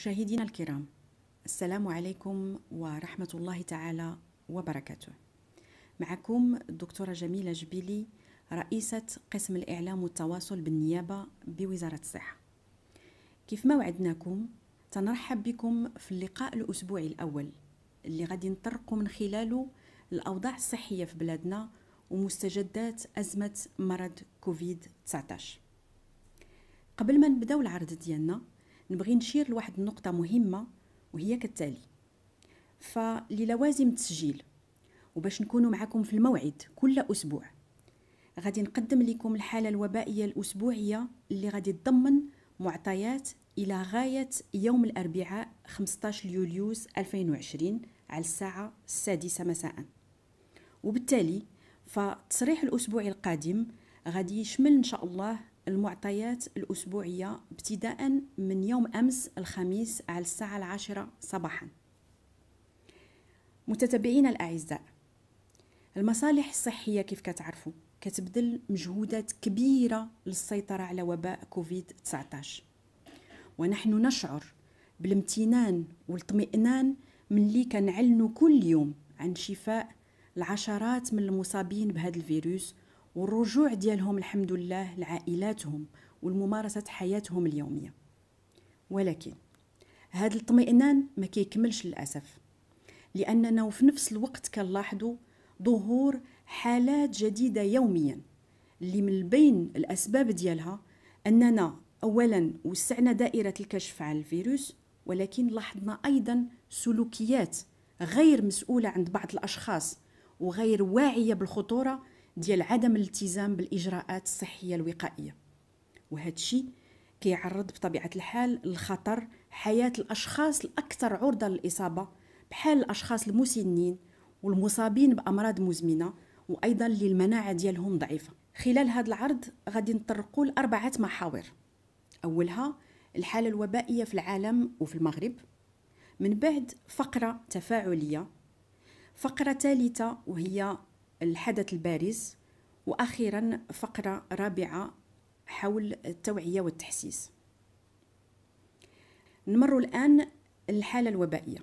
مشاهدينا الكرام السلام عليكم ورحمة الله تعالى وبركاته معكم الدكتورة جميلة جبيلي رئيسة قسم الإعلام والتواصل بالنيابة بوزارة الصحة كيف ما وعدناكم تنرحب بكم في اللقاء الأسبوعي الأول اللي غادي نطرقوا من خلاله الأوضاع الصحية في بلادنا ومستجدات أزمة مرض كوفيد 19 قبل ما نبداو العرض ديالنا نبغي نشير لواحد النقطة مهمة وهي كالتالي فللوازم التسجيل وباش نكونوا معكم في الموعد كل أسبوع غادي نقدم لكم الحالة الوبائية الأسبوعية اللي غادي تضمن معطيات إلى غاية يوم الأربعاء 15 يوليوز 2020 على الساعة السادسة مساء وبالتالي فالتصريح الأسبوعي القادم غادي يشمل إن شاء الله المعطيات الأسبوعية ابتداء من يوم أمس الخميس على الساعة العاشرة صباحا متتبعين الأعزاء المصالح الصحية كيف كتعرفوا كتبذل مجهودات كبيرة للسيطرة على وباء كوفيد 19 ونحن نشعر بالامتنان والاطمئنان من اللي كنعلنوا كل يوم عن شفاء العشرات من المصابين بهذا الفيروس والرجوع ديالهم الحمد لله لعائلاتهم والممارسة حياتهم اليومية ولكن هذا الاطمئنان ما كيكملش للأسف لأننا وفي نفس الوقت كنلاحظوا ظهور حالات جديدة يوميا اللي من بين الأسباب ديالها أننا أولا وسعنا دائرة الكشف عن الفيروس ولكن لاحظنا أيضا سلوكيات غير مسؤولة عند بعض الأشخاص وغير واعية بالخطورة ديال عدم الالتزام بالاجراءات الصحيه الوقائيه وهذا الشيء كيعرض بطبيعه الحال للخطر حياه الاشخاص الاكثر عرضه للاصابه بحال الاشخاص المسنين والمصابين بامراض مزمنه وايضا اللي المناعه ديالهم ضعيفه خلال هذا العرض غادي نطرقوا لاربعه محاور اولها الحاله الوبائيه في العالم وفي المغرب من بعد فقره تفاعليه فقره ثالثه وهي الحدث البارز واخيرا فقره رابعه حول التوعيه والتحسيس نمر الان الحاله الوبائيه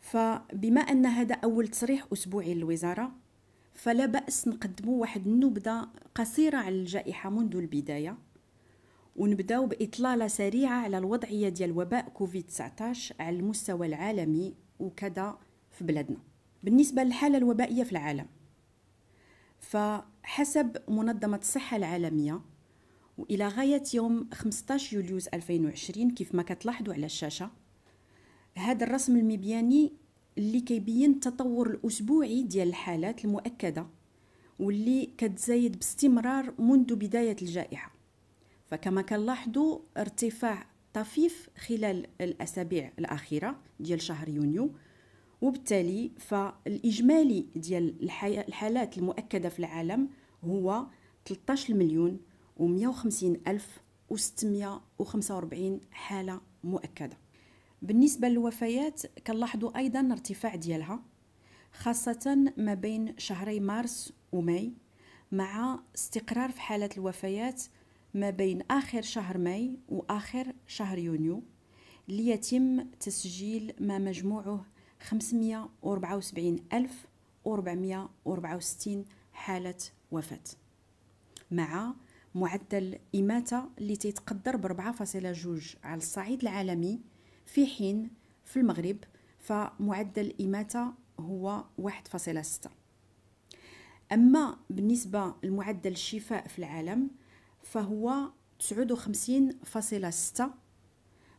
فبما ان هذا اول تصريح اسبوعي للوزاره فلا باس نقدموا واحد النبذه قصيره على الجائحه منذ البدايه ونبداو باطلاله سريعه على الوضعيه ديال وباء كوفيد 19 على المستوى العالمي وكذا في بلادنا بالنسبة للحالة الوبائية في العالم فحسب منظمة الصحة العالمية وإلى غاية يوم 15 يوليوز 2020 كيف ما كتلاحظوا على الشاشة هذا الرسم المبياني اللي كيبين التطور الأسبوعي ديال الحالات المؤكدة واللي كتزايد باستمرار منذ بداية الجائحة فكما كنلاحظوا ارتفاع طفيف خلال الأسابيع الأخيرة ديال شهر يونيو وبالتالي فالإجمالي ديال الحالات المؤكدة في العالم هو 13 مليون و150 ألف و645 حالة مؤكدة بالنسبة للوفيات كنلاحظوا أيضا ارتفاع ديالها خاصة ما بين شهري مارس وماي مع استقرار في حالة الوفيات ما بين آخر شهر ماي وآخر شهر يونيو ليتم تسجيل ما مجموعه 574464 حالة وفاة مع معدل إماتة اللي تيتقدر ب 4.2 على الصعيد العالمي في حين في المغرب فمعدل إماتة هو 1.6 أما بالنسبة لمعدل الشفاء في العالم فهو 59.6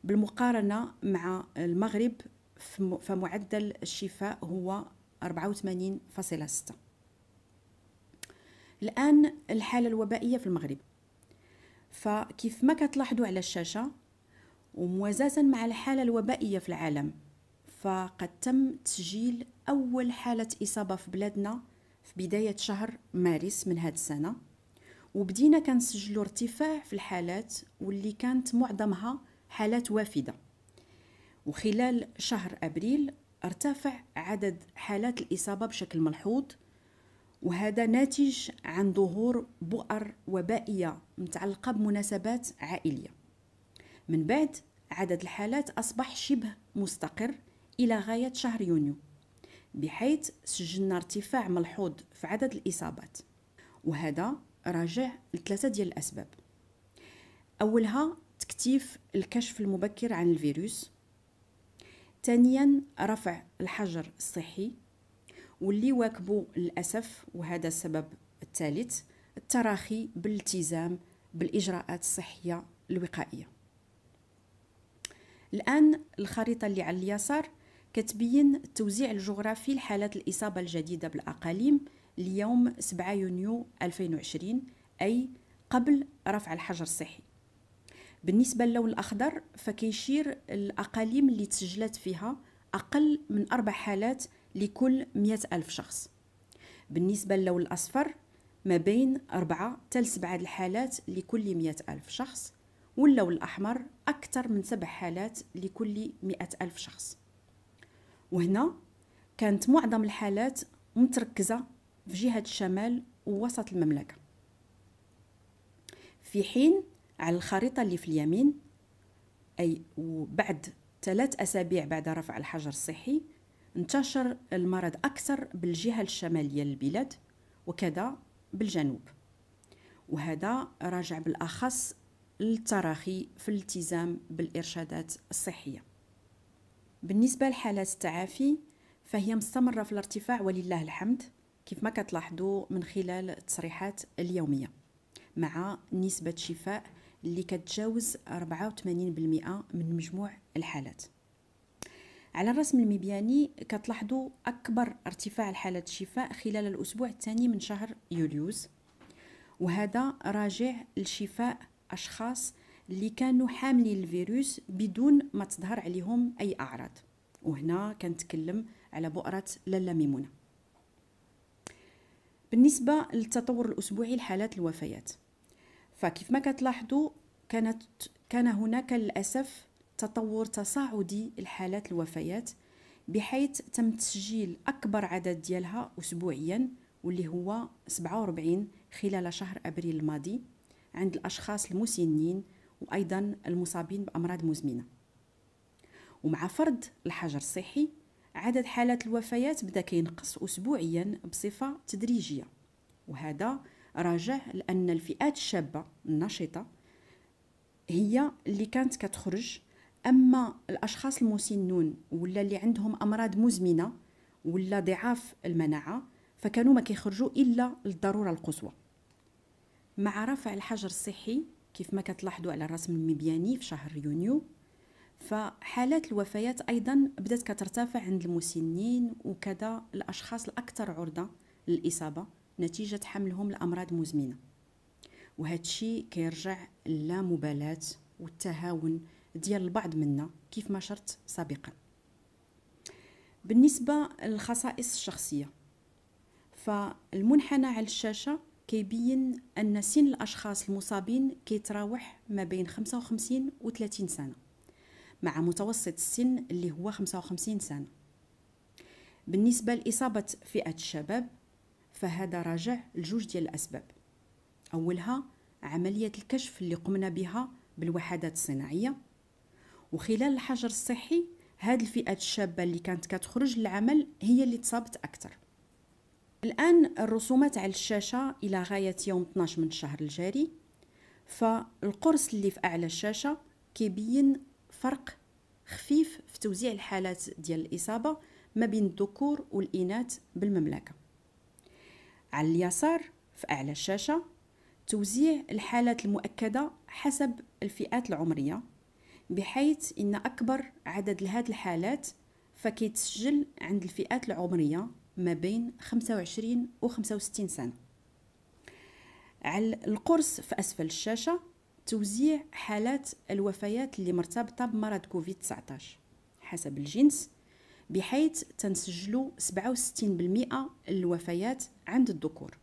بالمقارنة مع المغرب فمعدل الشفاء هو 84.6 الآن الحالة الوبائية في المغرب فكيف ما كتلاحظوا على الشاشة وموازاة مع الحالة الوبائية في العالم فقد تم تسجيل أول حالة إصابة في بلادنا في بداية شهر مارس من هذه السنة وبدينا كنسجلوا ارتفاع في الحالات واللي كانت معظمها حالات وافدة وخلال شهر أبريل ارتفع عدد حالات الإصابة بشكل ملحوظ وهذا ناتج عن ظهور بؤر وبائية متعلقة بمناسبات عائلية من بعد عدد الحالات أصبح شبه مستقر إلى غاية شهر يونيو بحيث سجلنا ارتفاع ملحوظ في عدد الإصابات وهذا راجع لثلاثة ديال الأسباب أولها تكتيف الكشف المبكر عن الفيروس ثانيا رفع الحجر الصحي واللي واكبوا للأسف وهذا السبب الثالث التراخي بالالتزام بالإجراءات الصحية الوقائية الآن الخريطة اللي على اليسار كتبين التوزيع الجغرافي لحالات الإصابة الجديدة بالأقاليم ليوم 7 يونيو 2020 أي قبل رفع الحجر الصحي بالنسبه للون الاخضر فكيشير الاقاليم اللي تسجلت فيها اقل من اربع حالات لكل مئة ألف شخص بالنسبة للون الأصفر ما بين أربعة حتى سبعة الحالات لكل مئة ألف شخص واللون الأحمر أكثر من سبع حالات لكل مئة ألف شخص وهنا كانت معظم الحالات متركزة في جهة الشمال ووسط المملكة في حين على الخريطة اللي في اليمين أي وبعد ثلاث أسابيع بعد رفع الحجر الصحي انتشر المرض أكثر بالجهة الشمالية للبلاد وكذا بالجنوب وهذا راجع بالأخص للتراخي في الالتزام بالإرشادات الصحية بالنسبة لحالات التعافي فهي مستمرة في الارتفاع ولله الحمد كيف ما كتلاحظوا من خلال التصريحات اليومية مع نسبة شفاء اللي كتجاوز 84% من مجموع الحالات على الرسم المبياني كتلاحظوا أكبر ارتفاع لحالات الشفاء خلال الأسبوع الثاني من شهر يوليوز وهذا راجع لشفاء أشخاص اللي كانوا حاملين الفيروس بدون ما تظهر عليهم أي أعراض وهنا كنتكلم على بؤرة للا ميمونة بالنسبة للتطور الأسبوعي لحالات الوفيات فكيف ما كتلاحظوا كانت كان هناك للأسف تطور تصاعدي لحالات الوفيات بحيث تم تسجيل أكبر عدد ديالها أسبوعيا واللي هو 47 خلال شهر أبريل الماضي عند الأشخاص المسنين وأيضا المصابين بأمراض مزمنة ومع فرض الحجر الصحي عدد حالات الوفيات بدا كينقص أسبوعيا بصفة تدريجية وهذا راجع لأن الفئات الشابة النشطة هي اللي كانت كتخرج أما الأشخاص المسنون ولا اللي عندهم أمراض مزمنة ولا ضعاف المناعة فكانوا ما كيخرجوا إلا للضرورة القصوى مع رفع الحجر الصحي كيف ما كتلاحظوا على الرسم المبياني في شهر يونيو فحالات الوفيات أيضا بدأت كترتفع عند المسنين وكذا الأشخاص الأكثر عرضة للإصابة نتيجة حملهم لأمراض مزمنة وهذا الشيء كيرجع للامبالاة والتهاون ديال البعض منا كيف ما شرت سابقا بالنسبة للخصائص الشخصية فالمنحنى على الشاشة كيبين أن سن الأشخاص المصابين كيتراوح ما بين 55 و 30 سنة مع متوسط السن اللي هو 55 سنة بالنسبة لإصابة فئة الشباب فهذا راجع لجوج ديال الأسباب أولها عملية الكشف اللي قمنا بها بالوحدات الصناعية وخلال الحجر الصحي هاد الفئات الشابة اللي كانت كتخرج للعمل هي اللي تصابت أكثر الآن الرسومات على الشاشة إلى غاية يوم 12 من الشهر الجاري فالقرص اللي في أعلى الشاشة كيبين فرق خفيف في توزيع الحالات ديال الإصابة ما بين الذكور والإناث بالمملكة على اليسار في أعلى الشاشة توزيع الحالات المؤكدة حسب الفئات العمرية بحيث إن أكبر عدد لهاد الحالات فكيتسجل عند الفئات العمرية ما بين 25 و 65 سنة على القرص في أسفل الشاشة توزيع حالات الوفيات اللي مرتبطة بمرض كوفيد 19 حسب الجنس بحيث تنسجلوا 67% الوفيات عند الذكور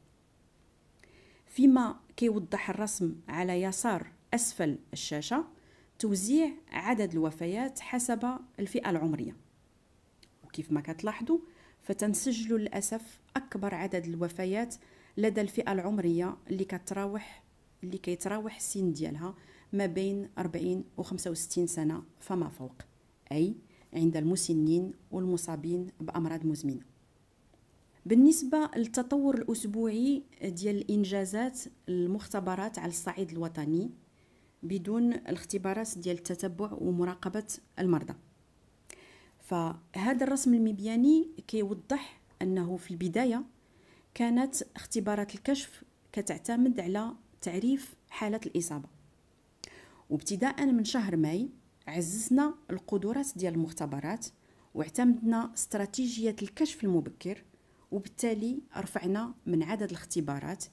فيما كيوضح الرسم على يسار أسفل الشاشة توزيع عدد الوفيات حسب الفئة العمرية وكيف ما كتلاحظوا فتنسجل للأسف أكبر عدد الوفيات لدى الفئة العمرية اللي كتراوح اللي كيتراوح السن ديالها ما بين 40 و 65 سنة فما فوق أي عند المسنين والمصابين بأمراض مزمنة بالنسبة للتطور الأسبوعي ديال الإنجازات المختبرات على الصعيد الوطني بدون الاختبارات ديال التتبع ومراقبة المرضى فهذا الرسم المبياني كيوضح أنه في البداية كانت اختبارات الكشف كتعتمد على تعريف حالة الإصابة وابتداء من شهر ماي عززنا القدرات ديال المختبرات واعتمدنا استراتيجية الكشف المبكر وبالتالي رفعنا من عدد الاختبارات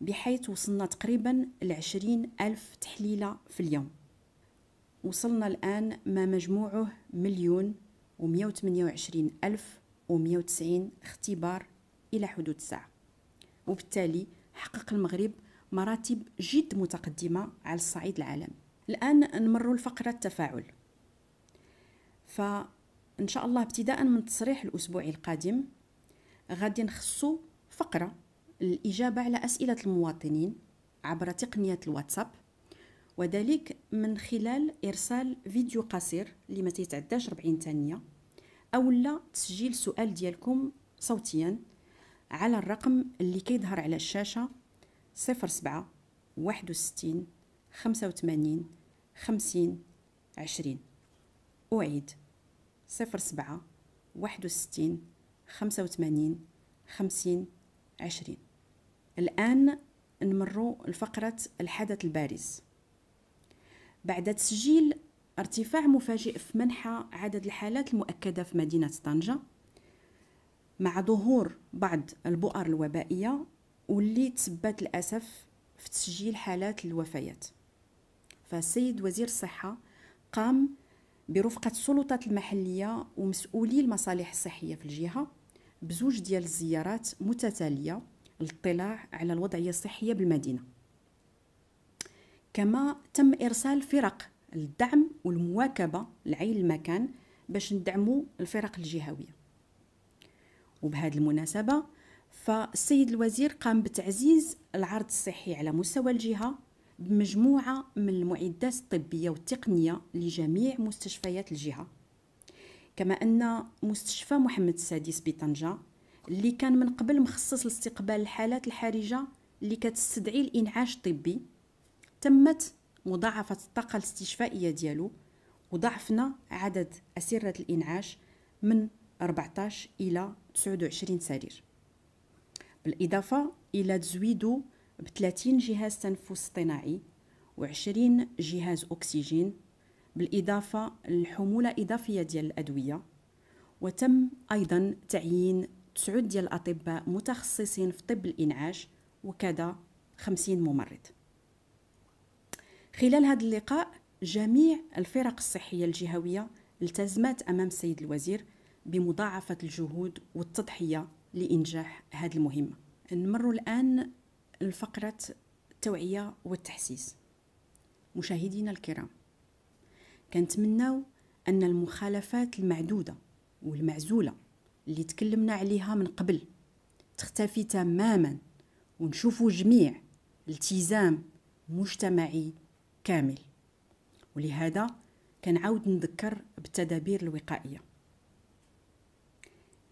بحيث وصلنا تقريبا لعشرين ألف تحليلة في اليوم وصلنا الآن ما مجموعه مليون ومية وثمانية وعشرين ألف ومية وتسعين اختبار إلى حدود الساعة وبالتالي حقق المغرب مراتب جد متقدمة على الصعيد العالمي الآن نمر لفقرة التفاعل فإن شاء الله ابتداء من تصريح الأسبوع القادم غادي نخصو فقرة للإجابة على أسئلة المواطنين عبر تقنية الواتساب وذلك من خلال إرسال فيديو قصير لما ما تيتعداش 40 ثانية أو لا تسجيل سؤال ديالكم صوتيا على الرقم اللي كيظهر على الشاشة 07 61 85 خمسين عشرين أعيد صفر سبعة واحد وستين خمسة وثمانين خمسين عشرين الآن نمر لفقرة الحدث البارز بعد تسجيل ارتفاع مفاجئ في منحى عدد الحالات المؤكدة في مدينة طنجة مع ظهور بعض البؤر الوبائية واللي تسبت للأسف في تسجيل حالات الوفيات فالسيد وزير الصحة قام برفقة السلطات المحلية ومسؤولي المصالح الصحية في الجهة بزوج ديال الزيارات متتالية للاطلاع على الوضعية الصحية بالمدينة كما تم إرسال فرق الدعم والمواكبة لعين المكان باش ندعموا الفرق الجهوية وبهذه المناسبة فالسيد الوزير قام بتعزيز العرض الصحي على مستوى الجهة بمجموعة من المعدات الطبية والتقنية لجميع مستشفيات الجهة كما أن مستشفى محمد السادس بطنجة اللي كان من قبل مخصص لاستقبال الحالات الحرجة اللي كتستدعي الإنعاش الطبي تمت مضاعفة الطاقة الاستشفائية ديالو وضعفنا عدد أسرة الإنعاش من 14 إلى 29 سرير بالإضافة إلى تزويده ب 30 جهاز تنفس اصطناعي و20 جهاز أكسجين بالإضافة للحموله إضافية ديال الأدوية وتم أيضا تعيين تسعود ديال الأطباء متخصصين في طب الإنعاش وكذا 50 ممرض خلال هذا اللقاء جميع الفرق الصحية الجهوية التزمت أمام السيد الوزير بمضاعفة الجهود والتضحية لإنجاح هذه المهمة نمر الآن لفقرة التوعية والتحسيس مشاهدينا الكرام كنتمناو أن المخالفات المعدودة والمعزولة اللي تكلمنا عليها من قبل تختفي تماما ونشوفوا جميع التزام مجتمعي كامل ولهذا كنعاود نذكر بالتدابير الوقائيه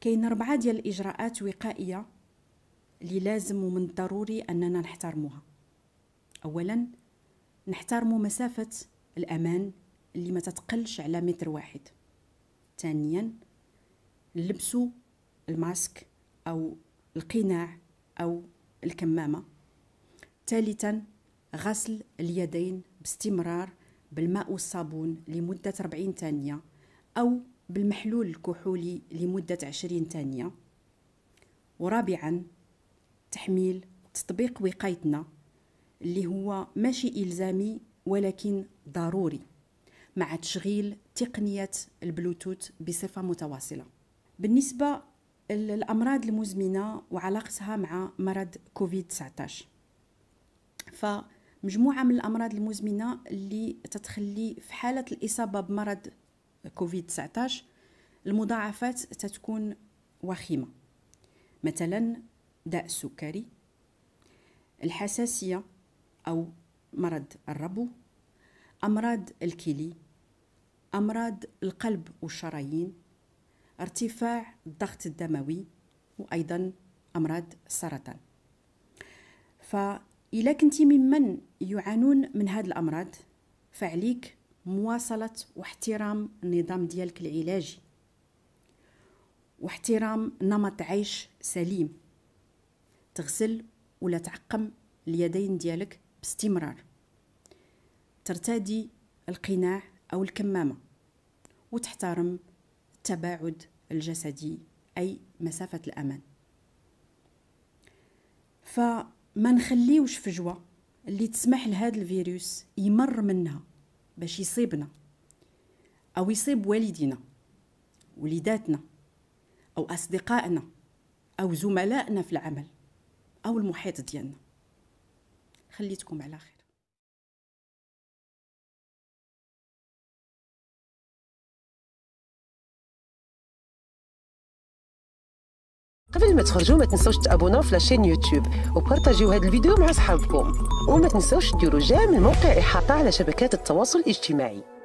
كاين ربعه ديال الاجراءات وقائيه اللي لازم ومن الضروري أننا نحترموها أولا نحترموا مسافة الأمان اللي ما تتقلش على متر واحد ثانيا نلبسوا الماسك أو القناع أو الكمامة ثالثا غسل اليدين باستمرار بالماء والصابون لمدة 40 ثانية أو بالمحلول الكحولي لمدة 20 ثانية ورابعا تحميل تطبيق وقايتنا اللي هو ماشي إلزامي ولكن ضروري مع تشغيل تقنية البلوتوث بصفة متواصلة بالنسبة للأمراض المزمنة وعلاقتها مع مرض كوفيد-19 فمجموعة من الأمراض المزمنة اللي تتخلي في حالة الإصابة بمرض كوفيد-19 المضاعفات تتكون وخيمة مثلا داء السكري الحساسية أو مرض الربو أمراض الكلي أمراض القلب والشرايين ارتفاع الضغط الدموي وأيضا أمراض السرطان فإذا كنت ممن يعانون من هذه الأمراض فعليك مواصلة واحترام النظام ديالك العلاجي واحترام نمط عيش سليم تغسل ولا تعقم اليدين ديالك باستمرار ترتدي القناع أو الكمامة وتحترم التباعد الجسدي أي مسافة الأمان فما نخليوش فجوة اللي تسمح لهذا الفيروس يمر منها باش يصيبنا أو يصيب والدينا وليداتنا أو أصدقائنا أو زملائنا في العمل أو المحيط ديالنا خليتكم على خير قبل ما تخرجوا ما تنسوش تابوناو في لاشين يوتيوب وبارطاجيو هاد الفيديو مع صحابكم وما تنسوش ديروا جيم الموقع احاطه على شبكات التواصل الاجتماعي